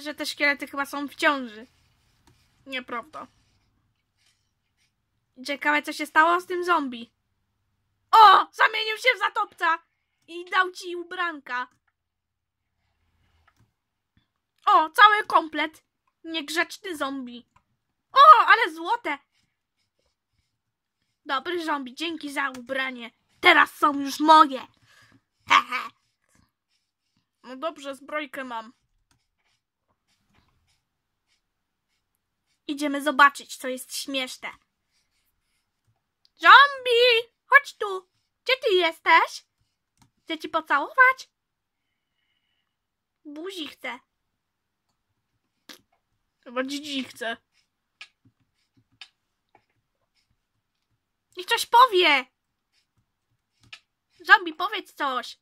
że te szkielety chyba są w ciąży. Nieprawda. Ciekawe, co się stało z tym zombie. O! Zamienił się w zatopca! I dał ci ubranka. O, cały komplet. Niegrzeczny zombie. O, ale złote! Dobry zombie, dzięki za ubranie. Teraz są już moje. Hehe. No dobrze, zbrojkę mam. Idziemy zobaczyć, co jest śmieszne. Zombie! Chodź tu! Gdzie ty jesteś? Chcę ci pocałować? Buzi chcę. Chyba dzidzi chce. Niech coś powie! Zombie, powiedz coś!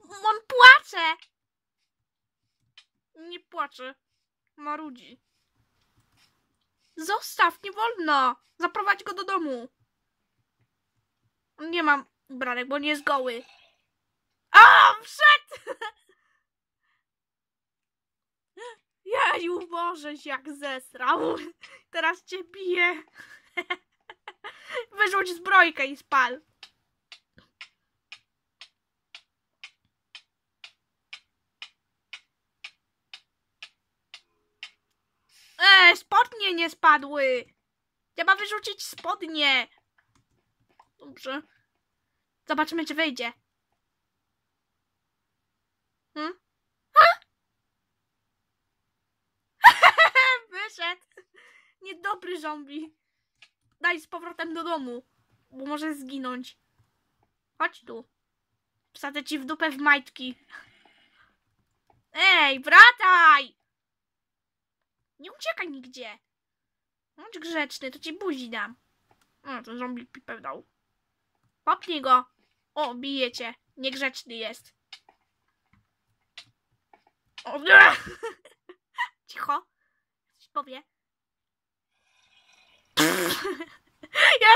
On płacze! Nie płacze. Marudzi. Zostaw, nie wolno! Zaprowadź go do domu! Nie mam ubranek, bo nie jest goły. A, wszedł! Ja Boże, jak zesrał. Teraz cię bije. Wyrzuć zbrojkę i spal. spodnie nie spadły! Trzeba wyrzucić spodnie! Dobrze. Zobaczymy, czy wyjdzie. Hmm? Ha? Wyszedł! Niedobry zombie. Daj z powrotem do domu, bo może zginąć. Chodź tu. Wsadzę ci w dupę w majtki. Ej, wracaj! Nie uciekaj nigdzie. Bądź grzeczny, to ci buzi dam. O, to zombie pipę dał. Popnij go. O, bijecie. Niegrzeczny jest. O, nie. Cicho. Coś powie. Ja